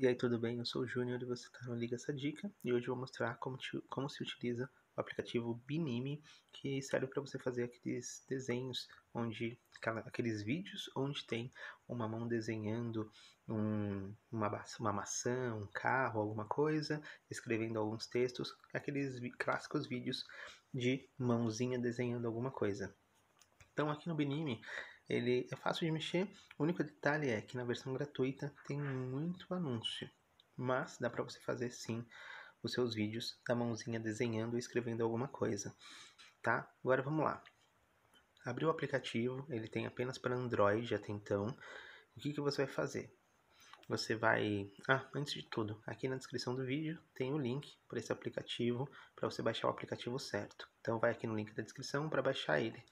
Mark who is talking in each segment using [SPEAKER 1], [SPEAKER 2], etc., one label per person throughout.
[SPEAKER 1] E aí, tudo bem? Eu sou o Júnior e você está no Liga Essa Dica e hoje eu vou mostrar como, te, como se utiliza o aplicativo Binime, que serve para você fazer aqueles desenhos, onde aqueles vídeos onde tem uma mão desenhando um, uma, uma maçã, um carro, alguma coisa, escrevendo alguns textos, aqueles clássicos vídeos de mãozinha desenhando alguma coisa. Então aqui no Binime ele é fácil de mexer. O único detalhe é que na versão gratuita tem muito anúncio, mas dá para você fazer sim os seus vídeos da mãozinha desenhando e escrevendo alguma coisa, tá? Agora vamos lá. Abri o aplicativo, ele tem apenas para Android até então. O que, que você vai fazer? Você vai. Ah, antes de tudo, aqui na descrição do vídeo tem o link para esse aplicativo, para você baixar o aplicativo certo. Então, vai aqui no link da descrição para baixar ele.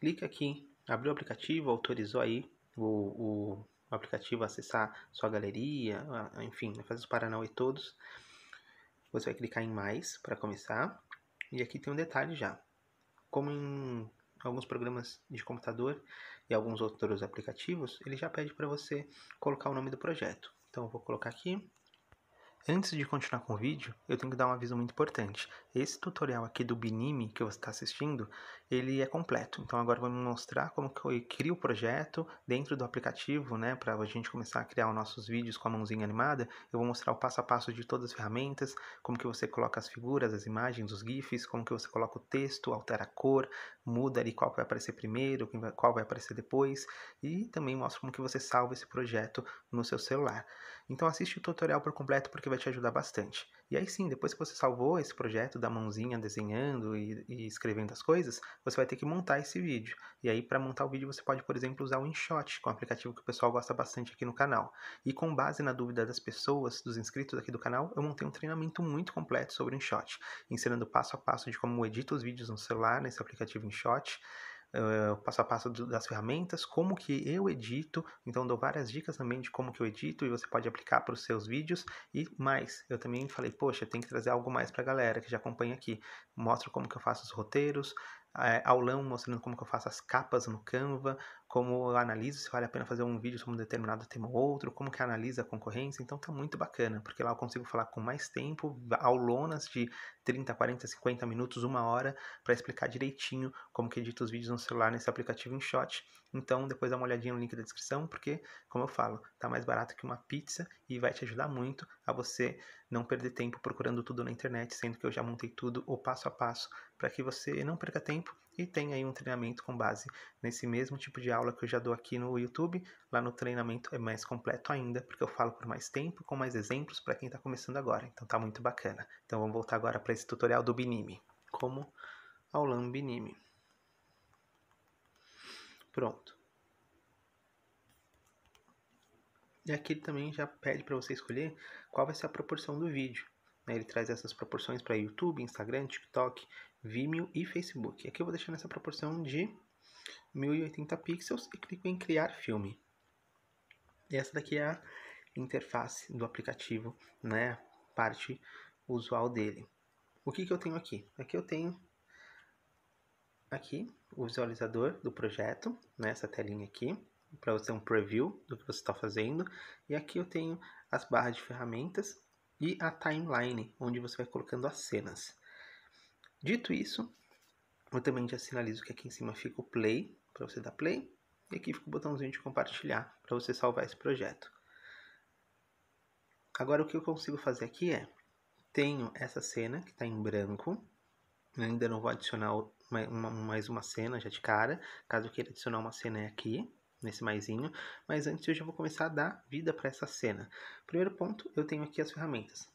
[SPEAKER 1] Clica aqui abriu o aplicativo, autorizou aí o, o aplicativo a acessar sua galeria, enfim, fazer os paranauê todos. Você vai clicar em mais para começar. E aqui tem um detalhe já. Como em alguns programas de computador e alguns outros aplicativos, ele já pede para você colocar o nome do projeto. Então eu vou colocar aqui Antes de continuar com o vídeo, eu tenho que dar um aviso muito importante. Esse tutorial aqui do Binime que você está assistindo, ele é completo. Então agora eu vou mostrar como que eu crio o projeto dentro do aplicativo, né? Para a gente começar a criar os nossos vídeos com a mãozinha animada. Eu vou mostrar o passo a passo de todas as ferramentas, como que você coloca as figuras, as imagens, os GIFs, como que você coloca o texto, altera a cor, muda ali qual vai aparecer primeiro, qual vai aparecer depois, e também mostra como que você salva esse projeto no seu celular. Então assiste o tutorial por completo porque vai te ajudar bastante. E aí sim, depois que você salvou esse projeto da mãozinha desenhando e, e escrevendo as coisas, você vai ter que montar esse vídeo. E aí para montar o vídeo você pode, por exemplo, usar o InShot, que é um aplicativo que o pessoal gosta bastante aqui no canal. E com base na dúvida das pessoas, dos inscritos aqui do canal, eu montei um treinamento muito completo sobre o InShot, ensinando passo a passo de como edita os vídeos no celular nesse aplicativo InShot, uh, eh, passo a passo do, das ferramentas, como que eu edito, então dou várias dicas também de como que eu edito e você pode aplicar para os seus vídeos e mais. Eu também falei, poxa, tem que trazer algo mais para a galera que já acompanha aqui. Mostro como que eu faço os roteiros, é, aulão mostrando como que eu faço as capas no Canva, como analisa analiso se vale a pena fazer um vídeo sobre um determinado tema ou outro, como que analisa a concorrência, então tá muito bacana, porque lá eu consigo falar com mais tempo, aulonas de 30, 40, 50 minutos, uma hora, para explicar direitinho como que edita os vídeos no celular nesse aplicativo InShot. Então depois dá uma olhadinha no link da descrição, porque, como eu falo, tá mais barato que uma pizza e vai te ajudar muito a você não perder tempo procurando tudo na internet, sendo que eu já montei tudo o passo a passo para que você não perca tempo e tem aí um treinamento com base nesse mesmo tipo de aula que eu já dou aqui no YouTube. Lá no treinamento é mais completo ainda, porque eu falo por mais tempo, com mais exemplos para quem está começando agora. Então tá muito bacana. Então vamos voltar agora para esse tutorial do Binime, como aulão Binime. Pronto. E aqui ele também já pede para você escolher qual vai ser a proporção do vídeo. Né? Ele traz essas proporções para YouTube, Instagram, TikTok Vimeo e Facebook. Aqui eu vou deixar nessa proporção de 1080 pixels e clico em criar filme. E essa daqui é a interface do aplicativo, né? Parte usual dele. O que, que eu tenho aqui? Aqui eu tenho aqui o visualizador do projeto, né? Essa telinha aqui para você ter um preview do que você está fazendo. E aqui eu tenho as barras de ferramentas e a timeline, onde você vai colocando as cenas. Dito isso, eu também já sinalizo que aqui em cima fica o play, para você dar play, e aqui fica o botãozinho de compartilhar, para você salvar esse projeto. Agora o que eu consigo fazer aqui é, tenho essa cena que está em branco, eu ainda não vou adicionar mais uma cena já de cara, caso eu queira adicionar uma cena é aqui, nesse maisinho, mas antes eu já vou começar a dar vida para essa cena. Primeiro ponto, eu tenho aqui as ferramentas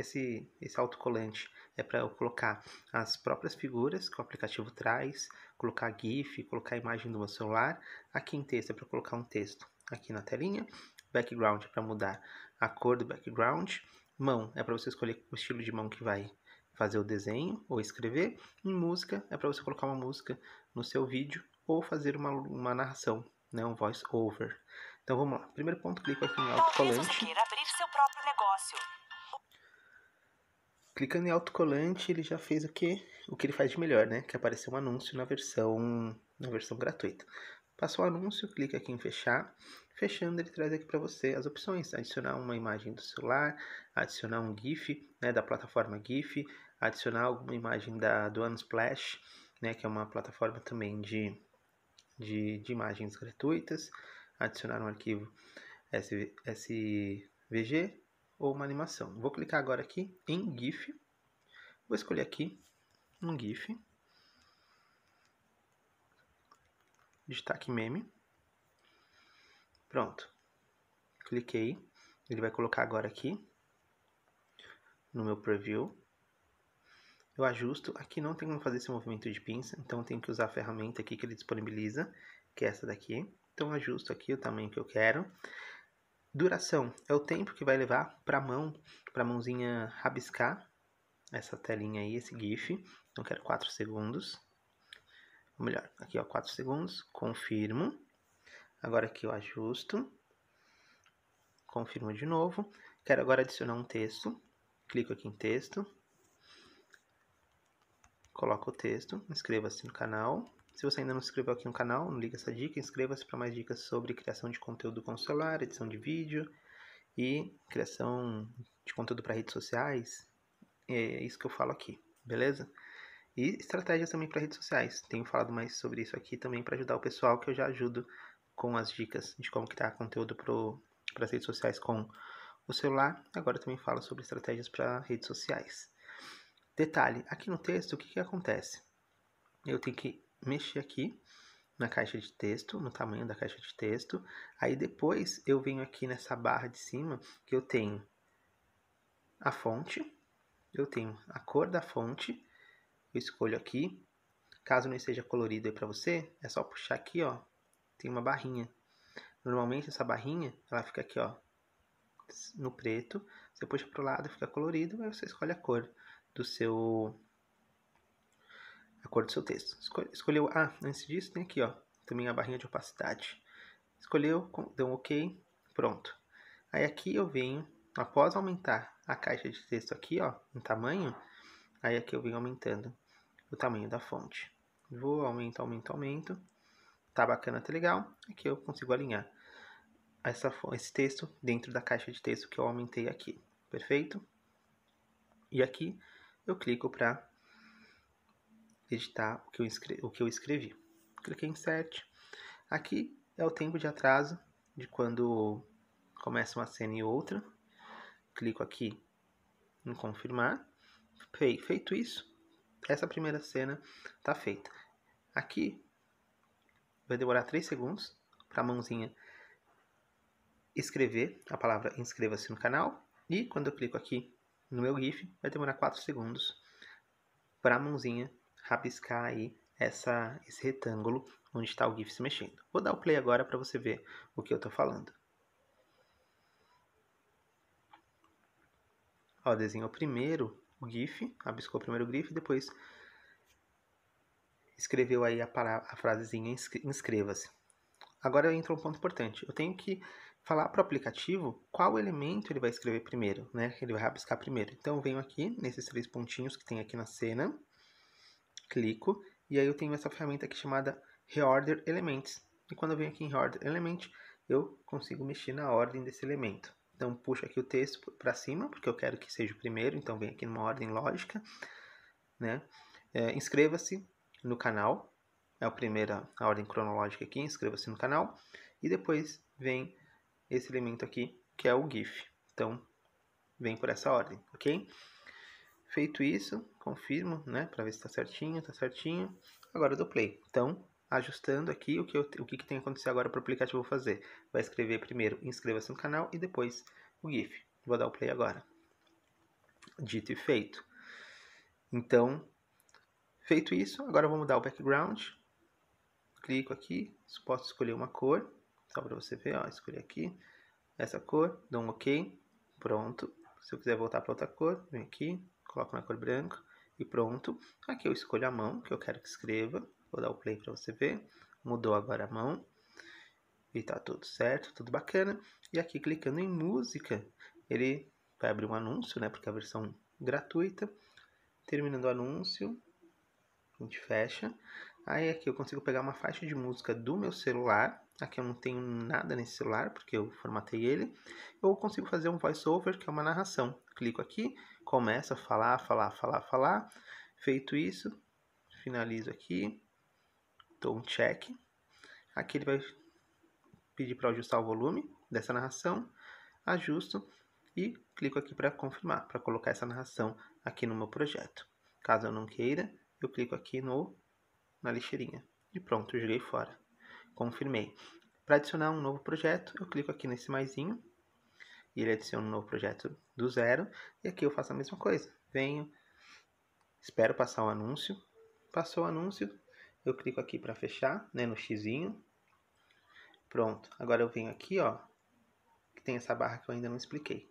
[SPEAKER 1] esse, esse autocolante. É para eu colocar as próprias figuras que o aplicativo traz, colocar GIF, colocar a imagem do meu celular. Aqui em texto é para colocar um texto aqui na telinha. Background é para mudar a cor do background. Mão é para você escolher o estilo de mão que vai fazer o desenho ou escrever. E música é para você colocar uma música no seu vídeo ou fazer uma, uma narração, né? um voice over. Então vamos lá. Primeiro ponto, clico aqui em autocolante. Talvez você queira abrir seu próprio negócio. Clicando em autocolante, ele já fez o que o que ele faz de melhor, né? Que é apareceu um anúncio na versão na versão gratuita. Passa o anúncio, clica aqui em fechar. Fechando, ele traz aqui para você as opções: adicionar uma imagem do celular, adicionar um GIF, né, da plataforma GIF, adicionar alguma imagem da do Unsplash, né, que é uma plataforma também de de, de imagens gratuitas, adicionar um arquivo SVG, ou uma animação. Vou clicar agora aqui em GIF. Vou escolher aqui um GIF. Destaque meme. Pronto. Cliquei. Ele vai colocar agora aqui no meu preview. Eu ajusto. Aqui não tem como fazer esse movimento de pinça, então tenho que usar a ferramenta aqui que ele disponibiliza, que é essa daqui. Então ajusto aqui o tamanho que eu quero. Duração é o tempo que vai levar para a mão, para a mãozinha rabiscar essa telinha aí, esse GIF. Então, quero 4 segundos. Ou melhor, aqui ó, 4 segundos, confirmo. Agora aqui eu ajusto. Confirmo de novo. Quero agora adicionar um texto. Clico aqui em texto. Coloco o texto, inscreva-se no canal. Se você ainda não se inscreveu aqui no canal, não liga essa dica, inscreva-se para mais dicas sobre criação de conteúdo com celular, edição de vídeo e criação de conteúdo para redes sociais. É isso que eu falo aqui, beleza? E estratégias também para redes sociais. Tenho falado mais sobre isso aqui também para ajudar o pessoal que eu já ajudo com as dicas de como criar conteúdo para as redes sociais com o celular. Agora também falo sobre estratégias para redes sociais. Detalhe, aqui no texto o que, que acontece? Eu tenho que mexer aqui na caixa de texto, no tamanho da caixa de texto. Aí depois eu venho aqui nessa barra de cima que eu tenho a fonte, eu tenho a cor da fonte, eu escolho aqui. Caso não esteja colorido aí para você, é só puxar aqui, ó. Tem uma barrinha. Normalmente essa barrinha, ela fica aqui, ó, no preto. Você puxa para o lado, fica colorido, aí você escolhe a cor do seu a cor do seu texto. Escolheu, ah, antes disso tem aqui, ó, também a barrinha de opacidade. Escolheu, deu um OK, pronto. Aí aqui eu venho, após aumentar a caixa de texto aqui, ó, em tamanho, aí aqui eu venho aumentando o tamanho da fonte. Vou, aumento, aumento, aumento. Tá bacana, tá legal. Aqui eu consigo alinhar essa, esse texto dentro da caixa de texto que eu aumentei aqui. Perfeito? E aqui eu clico para editar o que eu, escrevi. O que eu escrevi. Cliquei em Insert. Aqui é o tempo de atraso de quando começa uma cena e outra. Clico aqui em confirmar. Feito isso, essa primeira cena está feita. Aqui vai demorar 3 segundos para a mãozinha escrever a palavra inscreva-se no canal. E quando eu clico aqui no meu GIF, vai demorar 4 segundos para a mãozinha rabiscar aí essa, esse retângulo onde está o GIF se mexendo. Vou dar o play agora para você ver o que eu estou falando. Ó, desenhou primeiro o GIF, rabiscou primeiro o GIF, depois escreveu aí a, para, a frasezinha inscreva-se. Agora entra um ponto importante. Eu tenho que falar para o aplicativo qual elemento ele vai escrever primeiro, né? Ele vai rabiscar primeiro. Então eu venho aqui nesses três pontinhos que tem aqui na cena clico e aí eu tenho essa ferramenta aqui chamada Reorder Elements. E quando eu venho aqui em Reorder Element, eu consigo mexer na ordem desse elemento. Então puxo aqui o texto para cima, porque eu quero que seja o primeiro, então vem aqui numa ordem lógica. Né? É, Inscreva-se no canal, é a primeira a ordem cronológica aqui, inscreva-se no canal. E depois vem esse elemento aqui, que é o GIF. Então, vem por essa ordem, ok? Feito isso, confirmo, né, para ver se está certinho, está certinho. Agora do play. Então, ajustando aqui o que, eu, o que, que tem que acontecer agora para o aplicativo fazer. Vai escrever primeiro inscreva-se no canal e depois o GIF. Vou dar o play agora. Dito e feito. Então, feito isso, agora vou mudar o background. Clico aqui, posso escolher uma cor, só para você ver, ó, escolhi aqui essa cor, dou um OK, pronto. Se eu quiser voltar para outra cor, vem aqui, coloco na cor branca e pronto. Aqui eu escolho a mão que eu quero que escreva, vou dar o play para você ver, mudou agora a mão. E tá tudo certo, tudo bacana. E aqui clicando em música, ele vai abrir um anúncio, né? Porque é a versão gratuita. Terminando o anúncio, a gente fecha. Aí aqui eu consigo pegar uma faixa de música do meu celular. Aqui eu não tenho nada nesse celular, porque eu formatei ele. Eu consigo fazer um voiceover, que é uma narração. Clico aqui, começa a falar, falar, falar, falar. Feito isso, finalizo aqui, dou um check. Aqui ele vai pedir para ajustar o volume dessa narração, ajusto e clico aqui para confirmar, para colocar essa narração aqui no meu projeto. Caso eu não queira, eu clico aqui no na lixeirinha e pronto, joguei fora. Confirmei. Para adicionar um novo projeto, eu clico aqui nesse maisinho e ele adiciona um novo projeto do zero. E aqui eu faço a mesma coisa. Venho, espero passar o um anúncio. Passou o anúncio, eu clico aqui para fechar, né, no xizinho. Pronto. Agora eu venho aqui, ó, que tem essa barra que eu ainda não expliquei.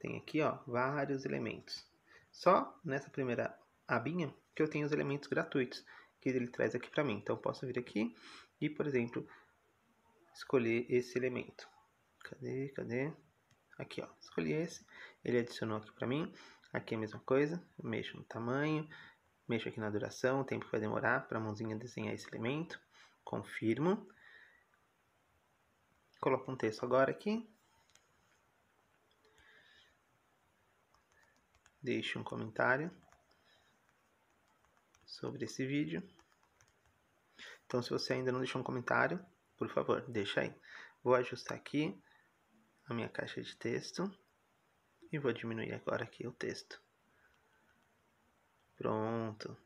[SPEAKER 1] Tem aqui, ó, vários elementos. Só nessa primeira abinha que eu tenho os elementos gratuitos que ele traz aqui para mim. Então eu posso vir aqui e, por exemplo, escolher esse elemento. Cadê? Cadê? Aqui, ó, escolhi esse, ele adicionou aqui para mim. Aqui é a mesma coisa, mexo no tamanho, mexo aqui na duração, o tempo que vai demorar para a mãozinha desenhar esse elemento. Confirmo. Coloco um texto agora aqui. Deixe um comentário sobre esse vídeo. Então, se você ainda não deixou um comentário, por favor, deixa aí. Vou ajustar aqui a minha caixa de texto e vou diminuir agora aqui o texto. Pronto.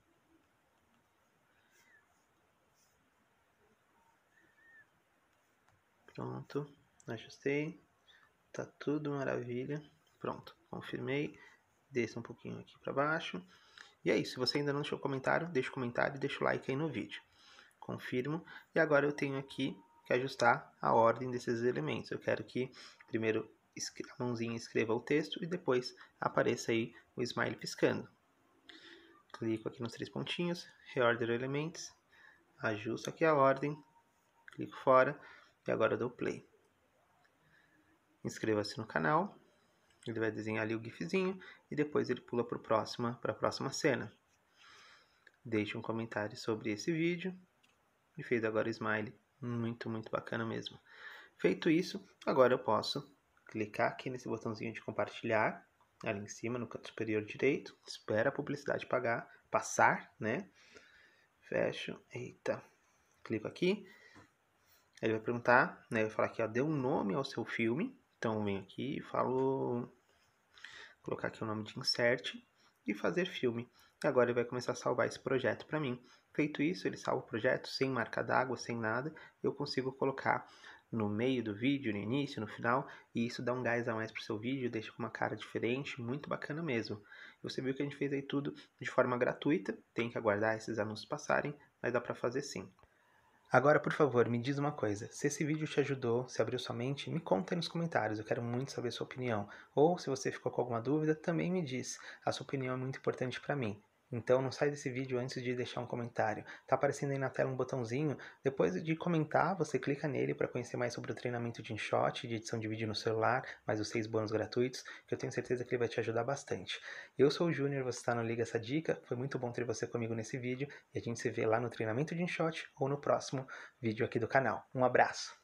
[SPEAKER 1] Pronto, ajustei, tá tudo maravilha. Pronto, confirmei, desça um pouquinho aqui para baixo. E é isso, se você ainda não deixou comentário, deixa o comentário e deixa o like aí no vídeo. Confirmo, e agora eu tenho aqui que ajustar a ordem desses elementos. Eu quero que Primeiro a mãozinha escreva o texto e depois apareça aí o smile piscando. Clico aqui nos três pontinhos, reorder elementos, ajusto aqui a ordem, clico fora e agora dou play. Inscreva-se no canal, ele vai desenhar ali o gifzinho e depois ele pula para próxima, a próxima cena. Deixe um comentário sobre esse vídeo e fez agora o smile, muito, muito bacana mesmo. Feito isso, agora eu posso clicar aqui nesse botãozinho de compartilhar, ali em cima no canto superior direito, espera a publicidade pagar, passar, né? Fecho, eita, clico aqui, ele vai perguntar, né, vai falar aqui, ó, dê um nome ao seu filme, então vem aqui e falo, colocar aqui o nome de insert e fazer filme. E agora ele vai começar a salvar esse projeto para mim. Feito isso, ele salva o projeto sem marca d'água, sem nada, eu consigo colocar no meio do vídeo, no início, no final, e isso dá um gás a mais pro seu vídeo, deixa com uma cara diferente, muito bacana mesmo. Você viu que a gente fez aí tudo de forma gratuita, tem que aguardar esses anúncios passarem, mas dá para fazer sim. Agora, por favor, me diz uma coisa. Se esse vídeo te ajudou, se abriu sua mente, me conta aí nos comentários, eu quero muito saber sua opinião. Ou se você ficou com alguma dúvida, também me diz. A sua opinião é muito importante para mim. Então não sai desse vídeo antes de deixar um comentário. Tá aparecendo aí na tela um botãozinho. Depois de comentar, você clica nele para conhecer mais sobre o treinamento de InShot, de edição de vídeo no celular, mais os seis bônus gratuitos, que eu tenho certeza que ele vai te ajudar bastante. Eu sou o Júnior, você está no Liga Essa Dica. Foi muito bom ter você comigo nesse vídeo e a gente se vê lá no treinamento de InShot ou no próximo vídeo aqui do canal. Um abraço!